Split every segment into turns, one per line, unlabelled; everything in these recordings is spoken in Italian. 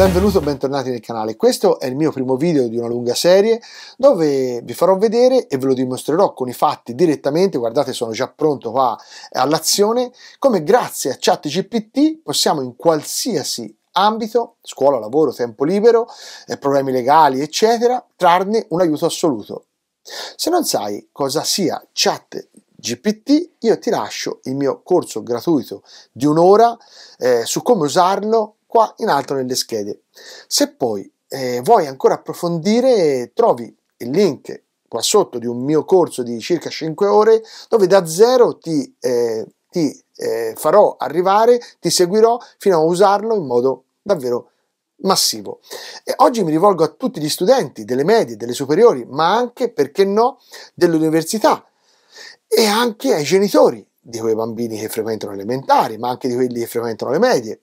Benvenuto e bentornati nel canale, questo è il mio primo video di una lunga serie dove vi farò vedere e ve lo dimostrerò con i fatti direttamente, guardate sono già pronto qua all'azione, come grazie a ChatGPT possiamo in qualsiasi ambito, scuola, lavoro, tempo libero, eh, problemi legali eccetera, trarne un aiuto assoluto. Se non sai cosa sia ChatGPT, GPT, io ti lascio il mio corso gratuito di un'ora eh, su come usarlo qua in alto nelle schede. Se poi eh, vuoi ancora approfondire, trovi il link qua sotto di un mio corso di circa 5 ore dove da zero ti, eh, ti eh, farò arrivare, ti seguirò fino a usarlo in modo davvero massivo. E oggi mi rivolgo a tutti gli studenti delle medie, delle superiori, ma anche, perché no, dell'università e anche ai genitori di quei bambini che frequentano elementari, ma anche di quelli che frequentano le medie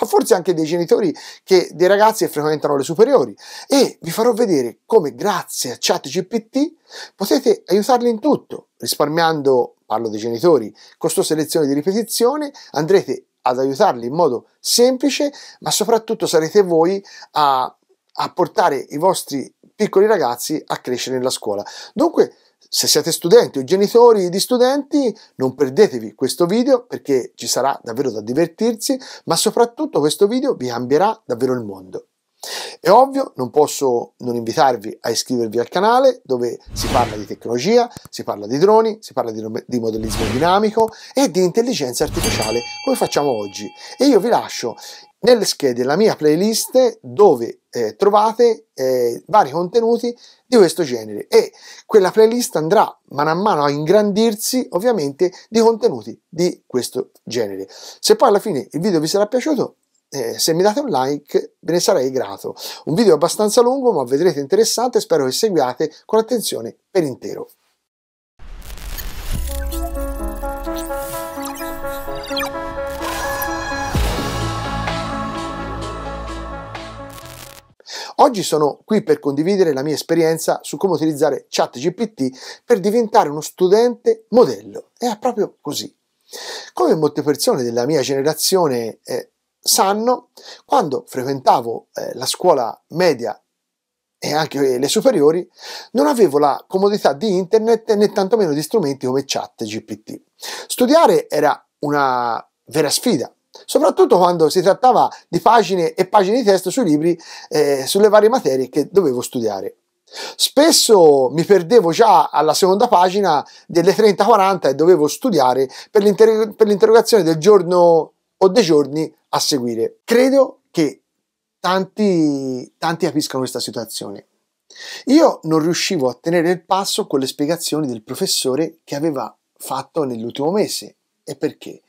ma forse anche dei genitori che, dei ragazzi che frequentano le superiori. E vi farò vedere come grazie a ChatGPT potete aiutarli in tutto, risparmiando, parlo dei genitori, costose lezioni di ripetizione, andrete ad aiutarli in modo semplice, ma soprattutto sarete voi a, a portare i vostri piccoli ragazzi a crescere nella scuola. Dunque, se siete studenti o genitori di studenti, non perdetevi questo video perché ci sarà davvero da divertirsi, ma soprattutto questo video vi cambierà davvero il mondo. È ovvio, non posso non invitarvi a iscrivervi al canale dove si parla di tecnologia, si parla di droni, si parla di, di modellismo dinamico e di intelligenza artificiale come facciamo oggi. E io vi lascio nelle schede la mia playlist dove eh, trovate eh, vari contenuti di questo genere e quella playlist andrà mano a mano a ingrandirsi ovviamente di contenuti di questo genere. Se poi alla fine il video vi sarà piaciuto eh, se mi date un like ve ne sarei grato. Un video abbastanza lungo ma vedrete interessante, spero che seguiate con attenzione per intero. Oggi sono qui per condividere la mia esperienza su come utilizzare ChatGPT per diventare uno studente modello. È proprio così. Come molte persone della mia generazione eh, sanno, quando frequentavo eh, la scuola media e anche le superiori, non avevo la comodità di internet né tantomeno di strumenti come chat GPT. Studiare era una vera sfida, soprattutto quando si trattava di pagine e pagine di testo sui libri, eh, sulle varie materie che dovevo studiare. Spesso mi perdevo già alla seconda pagina delle 30-40 e dovevo studiare per, l'inter- per l'interrogazione del giorno o dei giorni a seguire. Credo che tanti, tanti capiscano questa situazione. Io non riuscivo a tenere il passo con le spiegazioni del professore che aveva fatto nell'ultimo mese. E perché?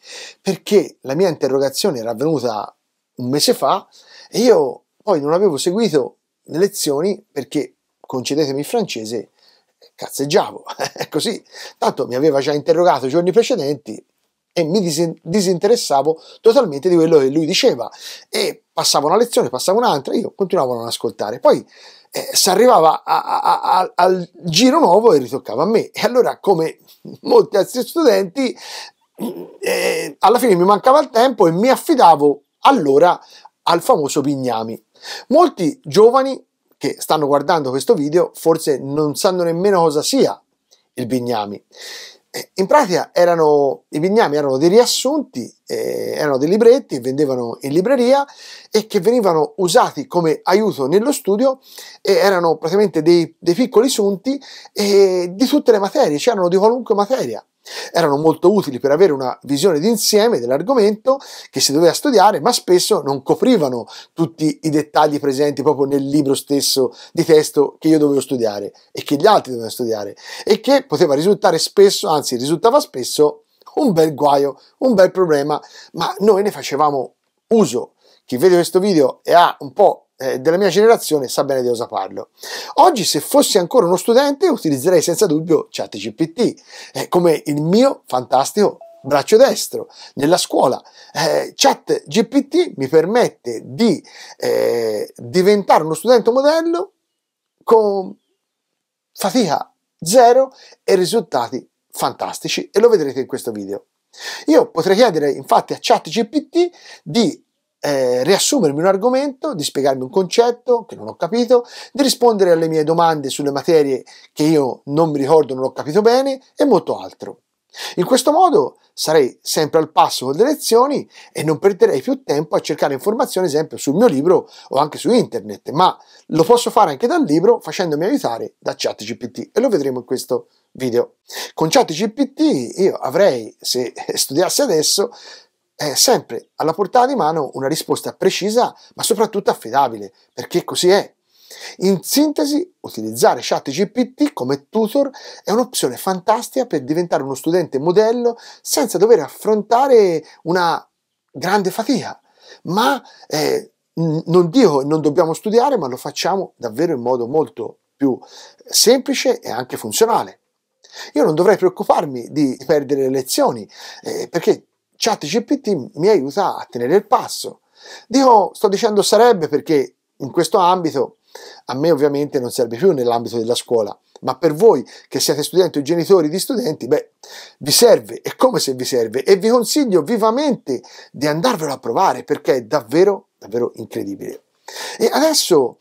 Perché la mia interrogazione era avvenuta un mese fa e io poi non avevo seguito le lezioni perché, concedetemi il francese, cazzeggiavo. È Così, tanto mi aveva già interrogato i giorni precedenti, e mi disinteressavo totalmente di quello che lui diceva e passavo una lezione, passavo un'altra, io continuavo a non ascoltare. Poi eh, si arrivava a, a, a, al giro nuovo e ritoccava a me. E allora, come molti altri studenti, eh, alla fine mi mancava il tempo e mi affidavo allora al famoso Pignami. Molti giovani che stanno guardando questo video forse non sanno nemmeno cosa sia il Bignami. Eh, in pratica erano, i bignami erano dei riassunti, eh, erano dei libretti che vendevano in libreria e che venivano usati come aiuto nello studio e erano praticamente dei, dei piccoli sunti eh, di tutte le materie, c'erano cioè di qualunque materia. Erano molto utili per avere una visione d'insieme dell'argomento che si doveva studiare, ma spesso non coprivano tutti i dettagli presenti proprio nel libro stesso di testo che io dovevo studiare e che gli altri dovevano studiare e che poteva risultare spesso, anzi risultava spesso un bel guaio, un bel problema, ma noi ne facevamo uso. Chi vede questo video e ha un po' Eh, della mia generazione sa bene di cosa parlo. Oggi se fossi ancora uno studente utilizzerei senza dubbio ChatGPT eh, come il mio fantastico braccio destro nella scuola. Eh, Chat mi permette di eh, diventare uno studente modello con fatica zero e risultati fantastici e lo vedrete in questo video. Io potrei chiedere infatti a ChatGPT di eh, riassumermi un argomento, di spiegarmi un concetto che non ho capito, di rispondere alle mie domande sulle materie che io non mi ricordo, non ho capito bene e molto altro. In questo modo sarei sempre al passo con le lezioni e non perderei più tempo a cercare informazioni, ad esempio, sul mio libro o anche su internet, ma lo posso fare anche dal libro facendomi aiutare da ChatGPT e lo vedremo in questo video. Con ChatGPT io avrei, se studiassi adesso, è sempre alla portata di mano una risposta precisa ma soprattutto affidabile, perché così è. In sintesi, utilizzare ChatGPT come tutor è un'opzione fantastica per diventare uno studente modello senza dover affrontare una grande fatica, ma eh, non dico che non dobbiamo studiare, ma lo facciamo davvero in modo molto più semplice e anche funzionale. Io non dovrei preoccuparmi di perdere le lezioni, eh, perché ChatGPT mi aiuta a tenere il passo. Dico, sto dicendo sarebbe perché in questo ambito, a me ovviamente non serve più nell'ambito della scuola, ma per voi che siete studenti o genitori di studenti, beh, vi serve e come se vi serve e vi consiglio vivamente di andarvelo a provare perché è davvero, davvero incredibile. E adesso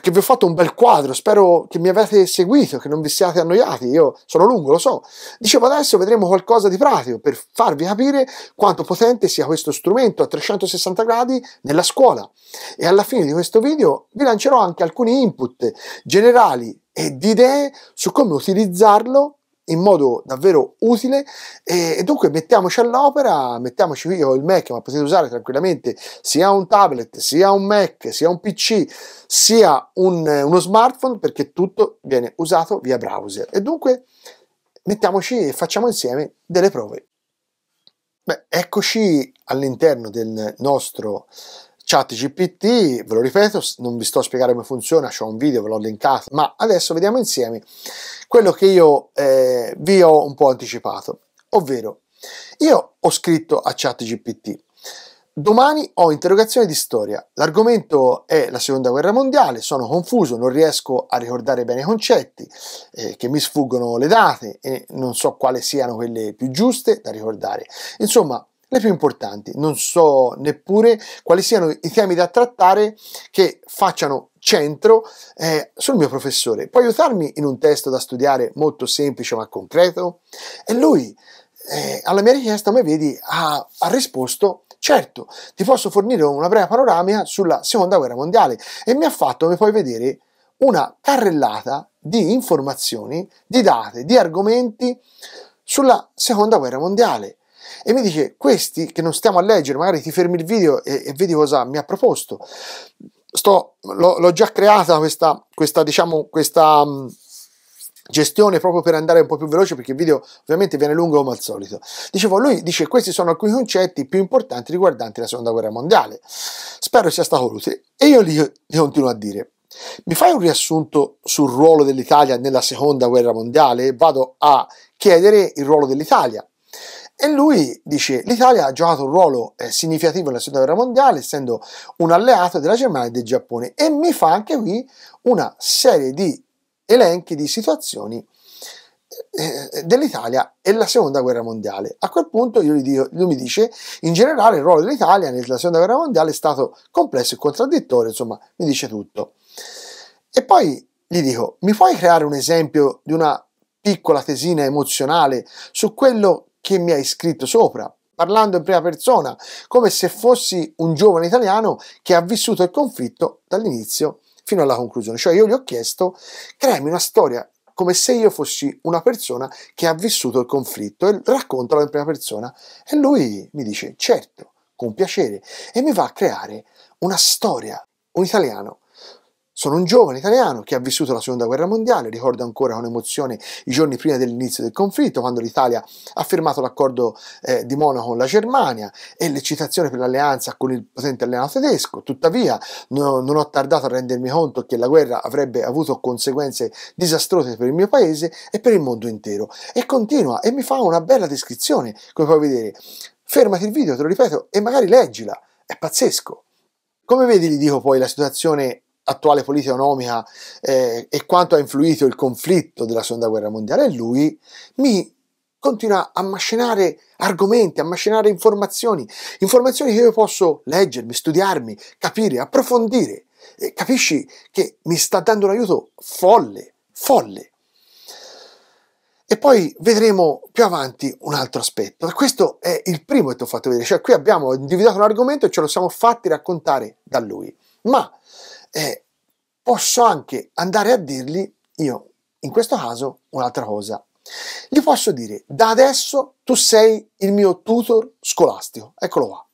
che vi ho fatto un bel quadro, spero che mi avete seguito, che non vi siate annoiati, io sono lungo, lo so. Dicevo adesso vedremo qualcosa di pratico per farvi capire quanto potente sia questo strumento a 360 gradi nella scuola. E alla fine di questo video vi lancerò anche alcuni input generali e di idee su come utilizzarlo in modo davvero utile e, e, dunque mettiamoci all'opera, mettiamoci io ho il Mac ma potete usare tranquillamente sia un tablet, sia un Mac, sia un PC, sia un, uno smartphone perché tutto viene usato via browser e dunque mettiamoci e facciamo insieme delle prove. Beh, eccoci all'interno del nostro Chat GPT, ve lo ripeto, non vi sto a spiegare come funziona, c'ho un video, ve l'ho linkato, ma adesso vediamo insieme quello che io eh, vi ho un po' anticipato, ovvero io ho scritto a Chat GPT Domani ho interrogazione di storia. L'argomento è la seconda guerra mondiale. Sono confuso, non riesco a ricordare bene i concetti, eh, che mi sfuggono le date e non so quali siano quelle più giuste da ricordare. Insomma, le più importanti. Non so neppure quali siano i temi da trattare che facciano centro eh, sul mio professore. Può aiutarmi in un testo da studiare molto semplice ma concreto? E lui, eh, alla mia richiesta, come vedi, ha, ha risposto certo, ti posso fornire una breve panoramica sulla seconda guerra mondiale e mi ha fatto, come puoi vedere, una carrellata di informazioni, di date, di argomenti sulla seconda guerra mondiale e mi dice questi che non stiamo a leggere, magari ti fermi il video e, e vedi cosa mi ha proposto. Sto, l'ho, l'ho già creata questa, questa diciamo, questa mm, gestione proprio per andare un po' più veloce perché il video ovviamente viene lungo come al solito. Dicevo, lui dice questi sono alcuni concetti più importanti riguardanti la seconda guerra mondiale. Spero sia stato utile e io gli, li continuo a dire. Mi fai un riassunto sul ruolo dell'Italia nella seconda guerra mondiale? Vado a chiedere il ruolo dell'Italia e lui dice: L'Italia ha giocato un ruolo eh, significativo nella seconda guerra mondiale, essendo un alleato della Germania e del Giappone. E mi fa anche qui una serie di elenchi di situazioni eh, eh, dell'Italia e la seconda guerra mondiale. A quel punto dico, lui mi dice: In generale, il ruolo dell'Italia nella seconda guerra mondiale è stato complesso e contraddittorio. Insomma, mi dice tutto. E poi gli dico: Mi puoi creare un esempio di una piccola tesina emozionale su quello che mi hai scritto sopra, parlando in prima persona, come se fossi un giovane italiano che ha vissuto il conflitto dall'inizio fino alla conclusione. Cioè io gli ho chiesto, creami una storia come se io fossi una persona che ha vissuto il conflitto e raccontalo in prima persona. E lui mi dice, certo, con piacere, e mi va a creare una storia, un italiano sono un giovane italiano che ha vissuto la seconda guerra mondiale, ricordo ancora con emozione i giorni prima dell'inizio del conflitto, quando l'Italia ha firmato l'accordo eh, di Monaco con la Germania e l'eccitazione per l'alleanza con il potente alleato tedesco. Tuttavia no, non ho tardato a rendermi conto che la guerra avrebbe avuto conseguenze disastrose per il mio paese e per il mondo intero. E continua e mi fa una bella descrizione, come puoi vedere. Fermati il video, te lo ripeto, e magari leggila. È pazzesco. Come vedi, gli dico poi la situazione attuale politica economica eh, e quanto ha influito il conflitto della seconda guerra mondiale lui mi continua a macinare argomenti, a macinare informazioni, informazioni che io posso leggermi, studiarmi, capire, approfondire. E capisci che mi sta dando un aiuto folle, folle. E poi vedremo più avanti un altro aspetto. Questo è il primo che ti ho fatto vedere, cioè qui abbiamo individuato un argomento e ce lo siamo fatti raccontare da lui. Ma eh, posso anche andare a dirgli io, in questo caso, un'altra cosa. Gli posso dire, da adesso tu sei il mio tutor scolastico, eccolo qua.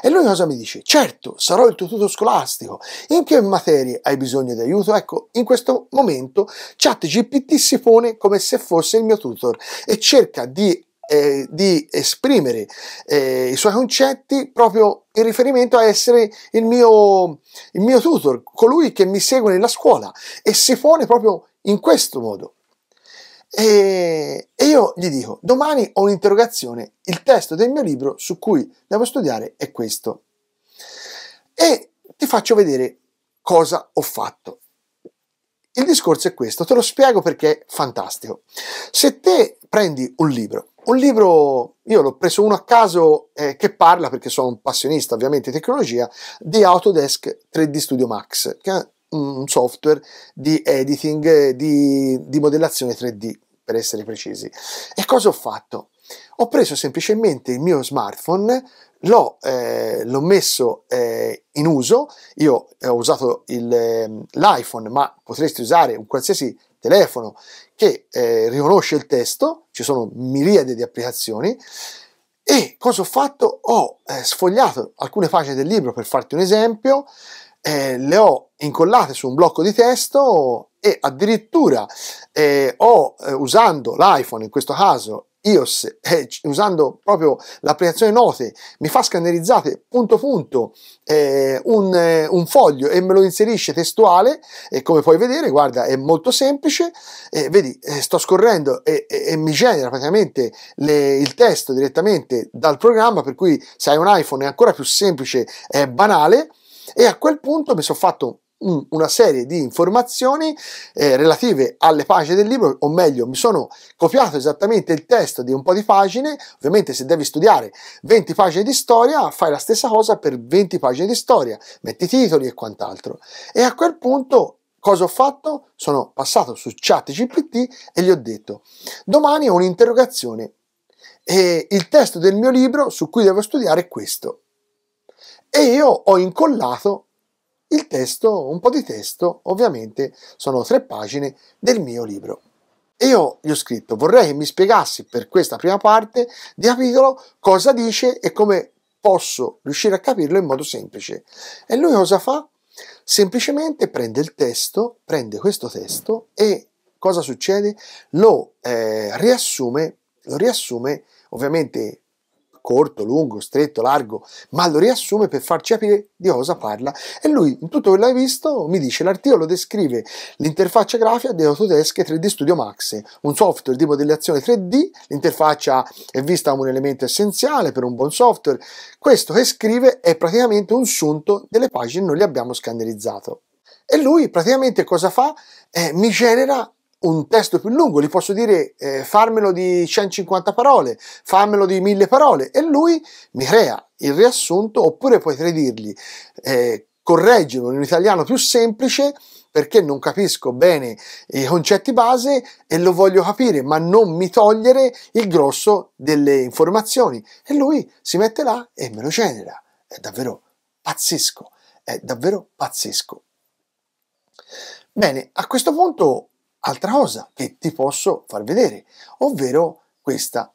E lui cosa mi dice? Certo, sarò il tuo tutor scolastico. In che materie hai bisogno di aiuto? Ecco, in questo momento ChatGPT si pone come se fosse il mio tutor e cerca di eh, di esprimere eh, i suoi concetti proprio in riferimento a essere il mio, il mio tutor, colui che mi segue nella scuola e si pone proprio in questo modo. E, e io gli dico, domani ho un'interrogazione, il testo del mio libro su cui devo studiare è questo. E ti faccio vedere cosa ho fatto. Il discorso è questo, te lo spiego perché è fantastico. Se te prendi un libro un libro, io l'ho preso uno a caso, eh, che parla, perché sono un passionista ovviamente di tecnologia, di Autodesk 3D Studio Max, che è un software di editing, di, di modellazione 3D, per essere precisi. E cosa ho fatto? Ho preso semplicemente il mio smartphone, l'ho, eh, l'ho messo eh, in uso, io eh, ho usato il, ehm, l'iPhone, ma potresti usare un qualsiasi telefono, che eh, riconosce il testo, ci sono miriade di applicazioni, e cosa ho fatto? Ho eh, sfogliato alcune pagine del libro per farti un esempio, eh, le ho incollate su un blocco di testo e addirittura eh, ho, eh, usando l'iPhone in questo caso, iOS, eh, usando proprio l'applicazione Note, mi fa scannerizzate punto punto eh, un, eh, un, foglio e me lo inserisce testuale, e come puoi vedere, guarda, è molto semplice, vedi, eh, sto scorrendo e, e, e, mi genera praticamente le, il testo direttamente dal programma, per cui se hai un iPhone è ancora più semplice, e banale, e a quel punto mi sono fatto una serie di informazioni eh, relative alle pagine del libro, o meglio, mi sono copiato esattamente il testo di un po' di pagine. Ovviamente, se devi studiare 20 pagine di storia, fai la stessa cosa per 20 pagine di storia, metti titoli e quant'altro. E a quel punto cosa ho fatto? Sono passato su chat GPT e gli ho detto domani ho un'interrogazione e il testo del mio libro su cui devo studiare è questo e io ho incollato il testo, un po' di testo, ovviamente sono tre pagine del mio libro. E io gli ho scritto, vorrei che mi spiegassi per questa prima parte di capitolo cosa dice e come posso riuscire a capirlo in modo semplice. E lui cosa fa? Semplicemente prende il testo, prende questo testo e cosa succede? Lo eh, riassume, lo riassume ovviamente corto, lungo, stretto, largo, ma lo riassume per farci capire di cosa parla. E lui, in tutto quello che hai visto, mi dice l'articolo descrive l'interfaccia grafica di Autodesk 3D Studio Max, un software di modellazione 3D, l'interfaccia è vista come un elemento essenziale per un buon software. Questo che scrive è praticamente un sunto delle pagine non le abbiamo scannerizzato. E lui praticamente cosa fa? Eh, mi genera un testo più lungo, gli posso dire eh, farmelo di 150 parole, farmelo di 1000 parole e lui mi crea il riassunto oppure potrei dirgli eh, correggilo in un italiano più semplice perché non capisco bene i concetti base e lo voglio capire, ma non mi togliere il grosso delle informazioni. E lui si mette là e me lo genera. È davvero pazzesco, è davvero pazzesco. Bene, a questo punto altra cosa che ti posso far vedere, ovvero questa.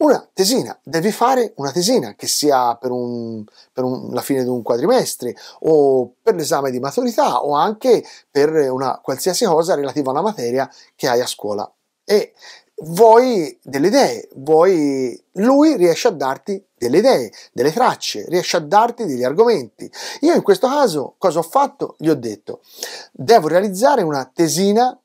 Una tesina, devi fare una tesina che sia per, un, per un, la fine di un quadrimestre o per l'esame di maturità o anche per una qualsiasi cosa relativa a una materia che hai a scuola. E vuoi delle idee, vuoi... lui riesce a darti delle idee, delle tracce, riesce a darti degli argomenti. Io in questo caso cosa ho fatto? Gli ho detto, devo realizzare una tesina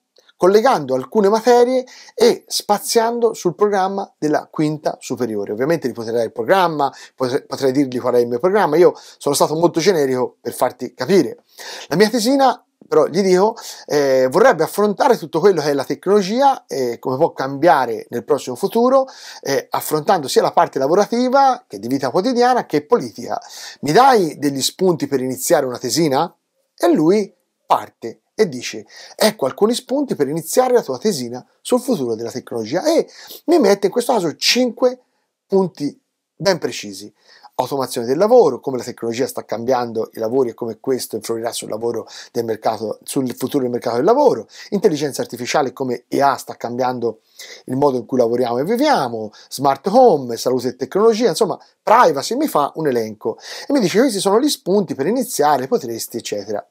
collegando alcune materie e spaziando sul programma della quinta superiore. Ovviamente gli potrei dare il programma, potrei, dirgli qual è il mio programma, io sono stato molto generico per farti capire. La mia tesina però gli dico, eh, vorrebbe affrontare tutto quello che è la tecnologia, eh, come può cambiare nel prossimo futuro, eh, affrontando sia la parte lavorativa che di vita quotidiana che politica. Mi dai degli spunti per iniziare una tesina? E lui parte e dice ecco alcuni spunti per iniziare la tua tesina sul futuro della tecnologia e mi mette in questo caso 5 punti ben precisi. Automazione del lavoro, come la tecnologia sta cambiando i lavori e come questo influirà sul, lavoro del mercato, sul futuro del mercato del lavoro, intelligenza artificiale, come EA sta cambiando il modo in cui lavoriamo e viviamo, smart home, salute e tecnologia, insomma, privacy mi fa un elenco e mi dice questi sono gli spunti per iniziare, potresti, eccetera.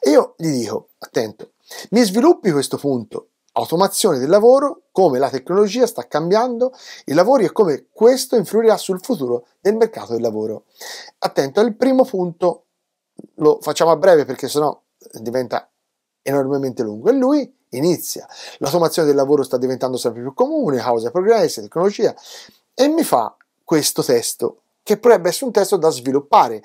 E io gli dico, attento, mi sviluppi questo punto, automazione del lavoro, come la tecnologia sta cambiando i lavori e come questo influirà sul futuro del mercato del lavoro. Attento, il primo punto lo facciamo a breve perché sennò diventa enormemente lungo e lui inizia. L'automazione del lavoro sta diventando sempre più comune, causa progressi, tecnologia e mi fa questo testo che potrebbe essere un testo da sviluppare,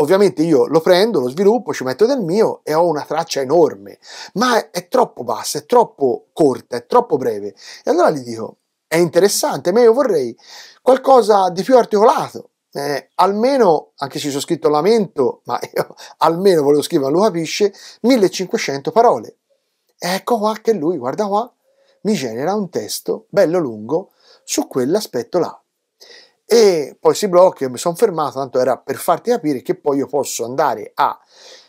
Ovviamente io lo prendo, lo sviluppo, ci metto del mio e ho una traccia enorme, ma è troppo bassa, è troppo corta, è troppo breve. E allora gli dico, è interessante, ma io vorrei qualcosa di più articolato. Eh, almeno, anche se ci ho scritto lamento, ma io almeno volevo scrivere, lo capisce, 1500 parole. Ecco qua che lui, guarda qua, mi genera un testo bello lungo su quell'aspetto là e poi si blocca io mi sono fermato tanto era per farti capire che poi io posso andare a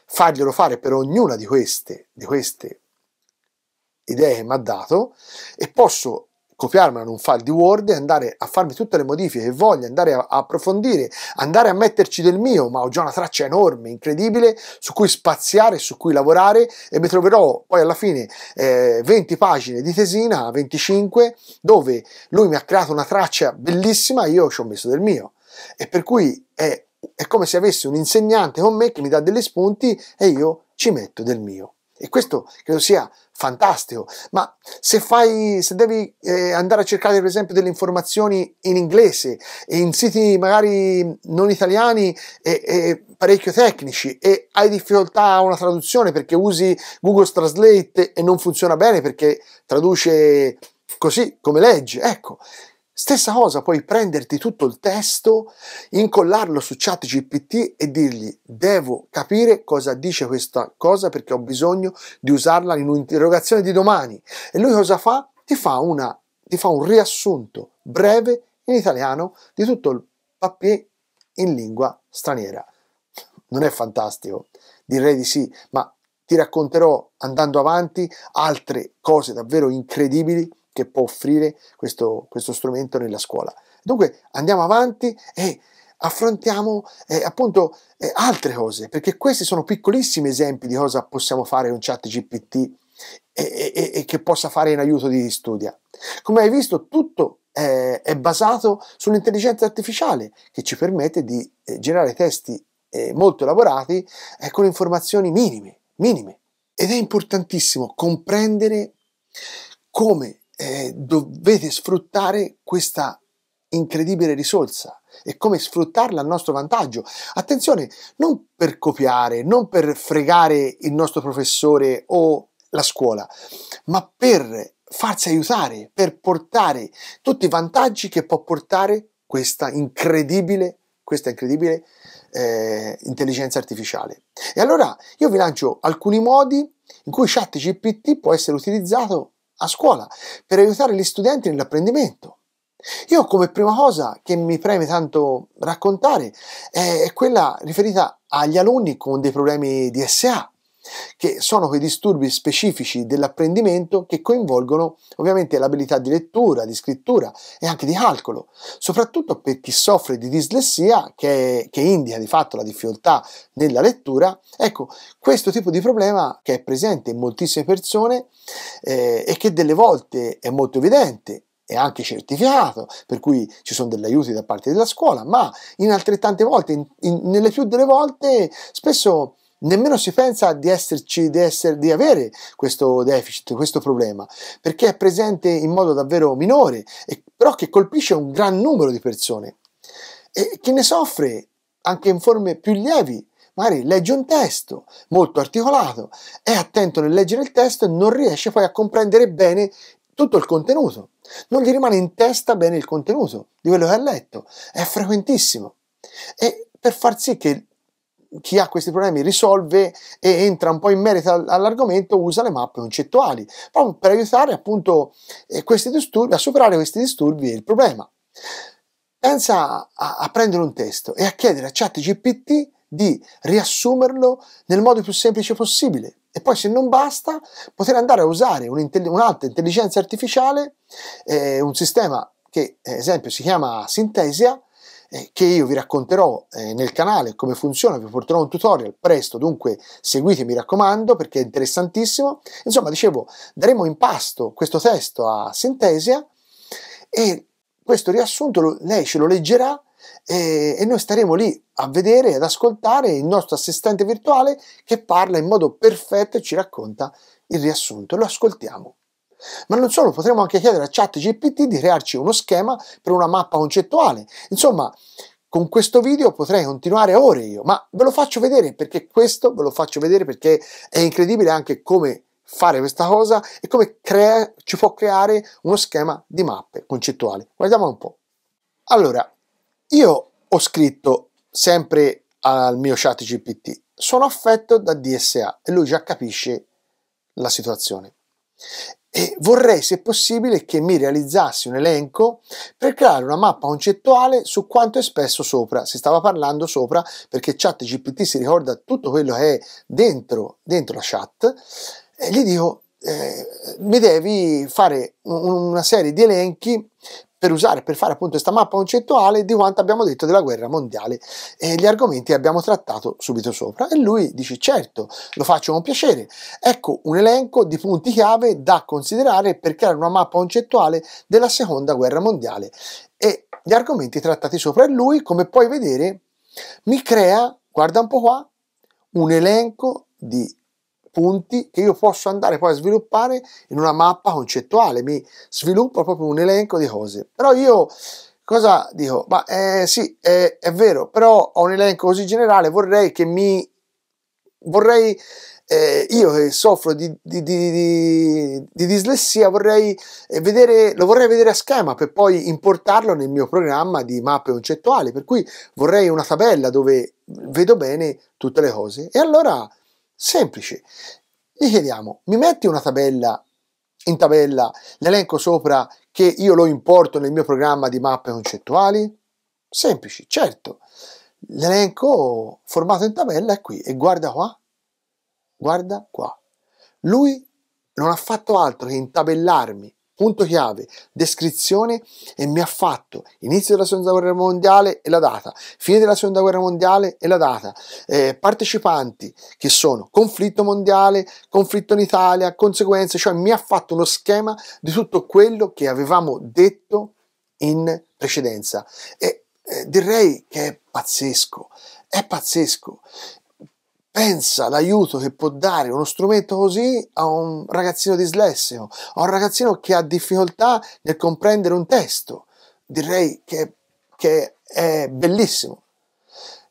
farglielo fare per ognuna di queste, di queste idee che mi ha dato e posso copiarmela, non file di Word e andare a farmi tutte le modifiche che voglio, andare a, a approfondire, andare a metterci del mio, ma ho già una traccia enorme, incredibile, su cui spaziare, su cui lavorare e mi troverò poi alla fine eh, 20 pagine di tesina, 25, dove lui mi ha creato una traccia bellissima e io ci ho messo del mio. E per cui è, è come se avessi un insegnante con me che mi dà degli spunti e io ci metto del mio. E questo credo sia fantastico. Ma se, fai, se devi eh, andare a cercare, per esempio, delle informazioni in inglese, in siti magari non italiani e, e parecchio tecnici, e hai difficoltà a una traduzione perché usi Google Translate e non funziona bene perché traduce così come legge, ecco, Stessa cosa, puoi prenderti tutto il testo, incollarlo su ChatGPT e dirgli devo capire cosa dice questa cosa perché ho bisogno di usarla in un'interrogazione di domani. E lui cosa fa? Ti fa, una, ti fa un riassunto breve in italiano di tutto il papier in lingua straniera. Non è fantastico? Direi di sì, ma ti racconterò andando avanti altre cose davvero incredibili che può offrire questo, questo strumento nella scuola. Dunque andiamo avanti e affrontiamo eh, appunto eh, altre cose, perché questi sono piccolissimi esempi di cosa possiamo fare con chat GPT e, e, e, che possa fare in aiuto di studia. Come hai visto, tutto eh, è basato sull'intelligenza artificiale che ci permette di eh, generare testi eh, molto elaborati eh, con informazioni minime, minime. Ed è importantissimo comprendere come eh, dovete sfruttare questa incredibile risorsa e come sfruttarla al nostro vantaggio. Attenzione, non per copiare, non per fregare il nostro professore o la scuola, ma per farsi aiutare, per portare tutti i vantaggi che può portare questa incredibile, questa incredibile eh, intelligenza artificiale. E allora io vi lancio alcuni modi in cui ChatGPT può essere utilizzato a scuola per aiutare gli studenti nell'apprendimento. Io come prima cosa che mi preme tanto raccontare è quella riferita agli alunni con dei problemi di SA che sono quei disturbi specifici dell'apprendimento che coinvolgono ovviamente l'abilità di lettura, di scrittura e anche di calcolo, soprattutto per chi soffre di dislessia che, che indica di fatto la difficoltà nella lettura. Ecco, questo tipo di problema che è presente in moltissime persone eh, e che delle volte è molto evidente È anche certificato, per cui ci sono degli aiuti da parte della scuola, ma in altrettante volte, in, in, nelle più delle volte, spesso nemmeno si pensa di, esserci, di, essere, di avere questo deficit, questo problema, perché è presente in modo davvero minore, e, però che colpisce un gran numero di persone. E chi ne soffre anche in forme più lievi, magari legge un testo molto articolato, è attento nel leggere il testo e non riesce poi a comprendere bene tutto il contenuto. Non gli rimane in testa bene il contenuto di quello che ha letto, è frequentissimo. E per far sì che chi ha questi problemi risolve e entra un po' in merito all'argomento usa le mappe concettuali, proprio per aiutare appunto eh, disturbi, a superare questi disturbi e il problema. Pensa a, a prendere un testo e a chiedere a ChatGPT di riassumerlo nel modo più semplice possibile e poi se non basta poter andare a usare un'altra intelligenza artificiale, eh, un sistema che ad eh, esempio si chiama Sintesia, eh, che io vi racconterò eh, nel canale come funziona, vi porterò un tutorial presto, dunque seguitemi, mi raccomando perché è interessantissimo. Insomma, dicevo, daremo in pasto questo testo a Sintesia e questo riassunto lo, lei ce lo leggerà eh, e noi staremo lì a vedere, ad ascoltare il nostro assistente virtuale che parla in modo perfetto e ci racconta il riassunto. Lo ascoltiamo. Ma non solo, potremmo anche chiedere a ChatGPT di crearci uno schema per una mappa concettuale. Insomma, con questo video potrei continuare ore io, ma ve lo faccio vedere perché questo ve lo faccio vedere perché è incredibile anche come fare questa cosa e come crea- ci può creare uno schema di mappe concettuali. Guardiamolo un po'. Allora, io ho scritto sempre al mio chat GPT, sono affetto da DSA e lui già capisce la situazione e vorrei, se possibile, che mi realizzassi un elenco per creare una mappa concettuale su quanto è spesso sopra. Si stava parlando sopra perché ChatGPT si ricorda tutto quello che è dentro, dentro la chat e gli dico eh, mi devi fare un, una serie di elenchi per usare, per fare appunto questa mappa concettuale di quanto abbiamo detto della guerra mondiale e gli argomenti abbiamo trattato subito sopra. E lui dice certo, lo faccio con piacere. Ecco un elenco di punti chiave da considerare per creare una mappa concettuale della seconda guerra mondiale. E gli argomenti trattati sopra e lui, come puoi vedere, mi crea, guarda un po' qua, un elenco di punti che io posso andare poi a sviluppare in una mappa concettuale, mi sviluppo proprio un elenco di cose. Però io cosa dico? Ma eh, sì, è, è, vero, però ho un elenco così generale, vorrei che mi... vorrei... Eh, io che soffro di, di, di, di dislessia vorrei eh, vedere, lo vorrei vedere a schema per poi importarlo nel mio programma di mappe concettuali, per cui vorrei una tabella dove vedo bene tutte le cose. E allora Semplice. Gli chiediamo, mi metti una tabella in tabella, l'elenco sopra che io lo importo nel mio programma di mappe concettuali? Semplice, certo. L'elenco formato in tabella è qui e guarda qua, guarda qua. Lui non ha fatto altro che intabellarmi punto chiave, descrizione e mi ha fatto inizio della seconda guerra mondiale e la data, fine della seconda guerra mondiale e la data, eh, partecipanti che sono conflitto mondiale, conflitto in Italia, conseguenze, cioè mi ha fatto uno schema di tutto quello che avevamo detto in precedenza e eh, direi che è pazzesco, è pazzesco Pensa l'aiuto che può dare uno strumento così a un ragazzino dislessico, a un ragazzino che ha difficoltà nel comprendere un testo. Direi che, che è bellissimo.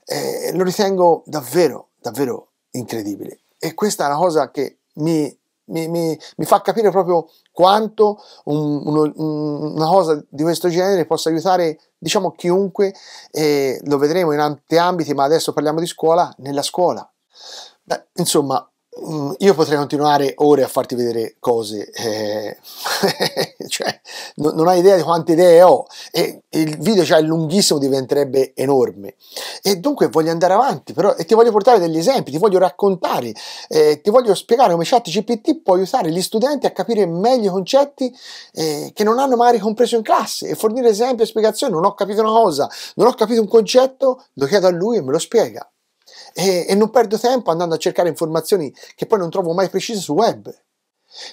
Eh, lo ritengo davvero, davvero incredibile. E questa è una cosa che mi mi, mi, mi, fa capire proprio quanto un, uno, una cosa di questo genere possa aiutare diciamo chiunque e lo vedremo in altri ambiti ma adesso parliamo di scuola nella scuola Beh, insomma, mm, io potrei continuare ore a farti vedere cose, eh, cioè, no, non hai idea di quante idee ho e il video già è lunghissimo diventerebbe enorme e dunque voglio andare avanti però e ti voglio portare degli esempi, ti voglio raccontare, eh, ti voglio spiegare come ChatGPT può aiutare gli studenti a capire meglio concetti eh, che non hanno mai compreso in classe e fornire esempi e spiegazioni, non ho capito una cosa, non ho capito un concetto, lo chiedo a lui e me lo spiega e, e non perdo tempo andando a cercare informazioni che poi non trovo mai precise sul web.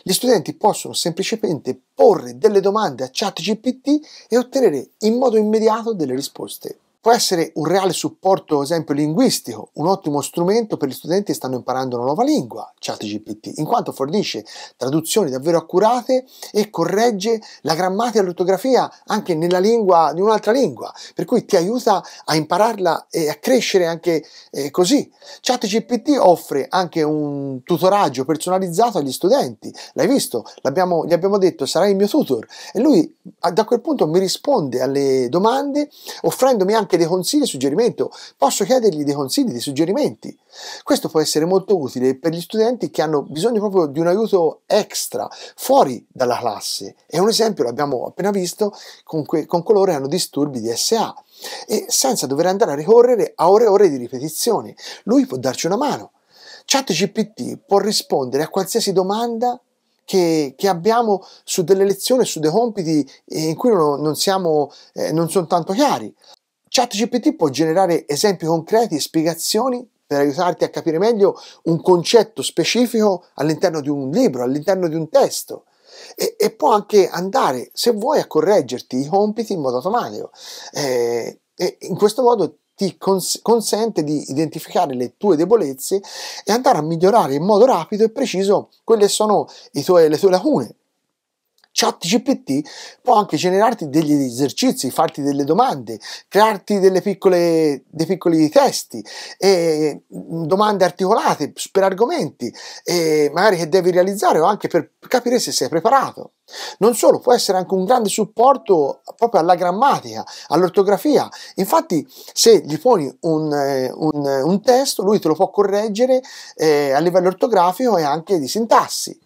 Gli studenti possono semplicemente porre delle domande a ChatGPT e ottenere in modo immediato delle risposte. Può essere un reale supporto, ad esempio, linguistico, un ottimo strumento per gli studenti che stanno imparando una nuova lingua, ChatGPT, in quanto fornisce traduzioni davvero accurate e corregge la grammatica e l'ortografia anche nella lingua di un'altra lingua, per cui ti aiuta a impararla e a crescere anche eh, così. ChatGPT offre anche un tutoraggio personalizzato agli studenti. L'hai visto? L'abbiamo, gli abbiamo detto sarai il mio tutor e lui da quel punto mi risponde alle domande offrendomi anche anche dei consigli e suggerimenti. Posso chiedergli dei consigli, dei suggerimenti. Questo può essere molto utile per gli studenti che hanno bisogno proprio di un aiuto extra, fuori dalla classe. E un esempio l'abbiamo appena visto con, que- con coloro che hanno disturbi di SA e senza dover andare a ricorrere a ore e ore di ripetizione. Lui può darci una mano. ChatGPT può rispondere a qualsiasi domanda che, che, abbiamo su delle lezioni, su dei compiti eh, in cui non, non, siamo, eh, non sono tanto chiari. ChatGPT può generare esempi concreti e spiegazioni per aiutarti a capire meglio un concetto specifico all'interno di un libro, all'interno di un testo. E, e può anche andare, se vuoi, a correggerti i compiti in modo automatico. Eh, e in questo modo ti cons- consente di identificare le tue debolezze e andare a migliorare in modo rapido e preciso quelle sono tue, le tue lacune ChatGPT può anche generarti degli esercizi, farti delle domande, crearti delle piccole, dei piccoli testi, e mm, domande articolate per argomenti e magari che devi realizzare o anche per capire se sei preparato. Non solo, può essere anche un grande supporto proprio alla grammatica, all'ortografia. Infatti, se gli poni un, eh, un, eh, un testo, lui te lo può correggere eh, a livello ortografico e anche di sintassi.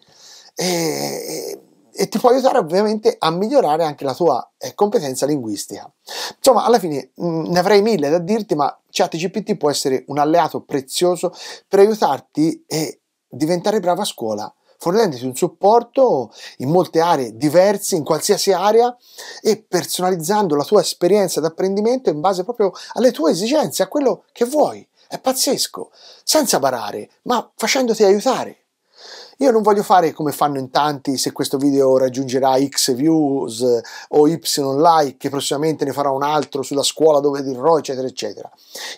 E, e ti può aiutare ovviamente a migliorare anche la tua eh, competenza linguistica. Insomma, alla fine mh, mm, ne avrei mille da dirti, ma ChatGPT può essere un alleato prezioso per aiutarti e diventare bravo a scuola, fornendoti un supporto in molte aree diverse, in qualsiasi area e personalizzando la tua esperienza d'apprendimento in base proprio alle tue esigenze, a quello che vuoi. È pazzesco, senza barare, ma facendoti aiutare. Io non voglio fare come fanno in tanti se questo video raggiungerà X views eh, o Y like, che prossimamente ne farà un altro sulla scuola dove dirò, eccetera, eccetera.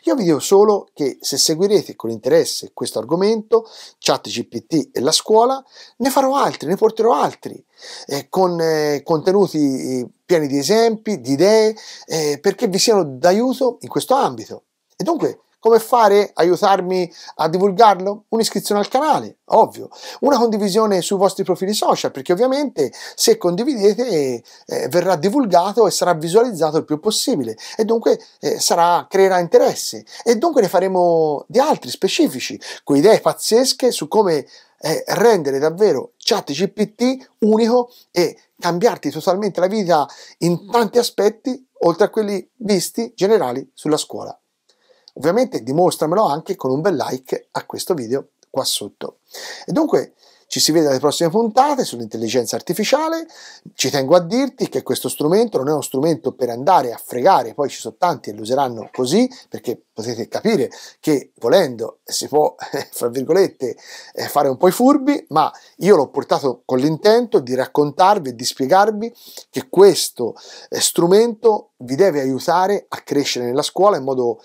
Io vi dico solo che se seguirete con interesse questo argomento, chat GPT e la scuola, ne farò altri, ne porterò altri, eh, con eh, contenuti eh, pieni di esempi, di idee, eh, perché vi siano d'aiuto in questo ambito. E dunque come fare? Aiutarmi a divulgarlo? Un'iscrizione al canale, ovvio. Una condivisione sui vostri profili social, perché ovviamente se condividete eh, verrà divulgato e sarà visualizzato il più possibile e dunque eh, sarà, creerà interesse e dunque ne faremo di altri specifici, con idee pazzesche su come eh, rendere davvero ChatGPT unico e cambiarti totalmente la vita in tanti aspetti oltre a quelli visti generali sulla scuola. Ovviamente dimostramelo anche con un bel like a questo video qua sotto. E dunque ci si vede alle prossime puntate sull'intelligenza artificiale. Ci tengo a dirti che questo strumento non è uno strumento per andare a fregare, poi ci sono tanti e lo useranno così perché potete capire che volendo si può, eh, fra virgolette, eh, fare un po' i furbi, ma io l'ho portato con l'intento di raccontarvi e di spiegarvi che questo eh, strumento vi deve aiutare a crescere nella scuola in modo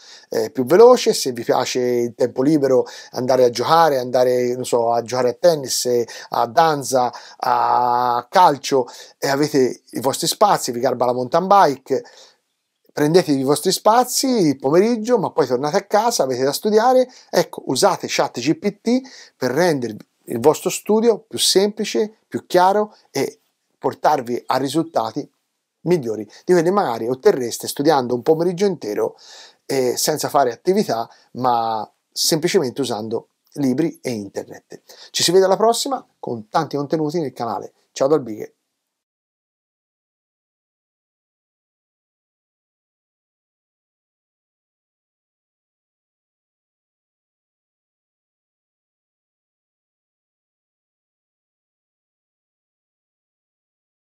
più veloce, se vi piace il tempo libero andare a giocare, andare so, a giocare a tennis, a danza, a calcio e avete i vostri spazi, vi garba la mountain bike, prendetevi i vostri spazi il pomeriggio, ma poi tornate a casa, avete da studiare, ecco, usate chat GPT per rendere il vostro studio più semplice, più chiaro e portarvi a risultati migliori di quelli magari otterreste studiando un pomeriggio intero eh, senza fare attività, ma semplicemente usando libri e internet. Ci si vede alla prossima con tanti contenuti nel canale. Ciao dal Bighe!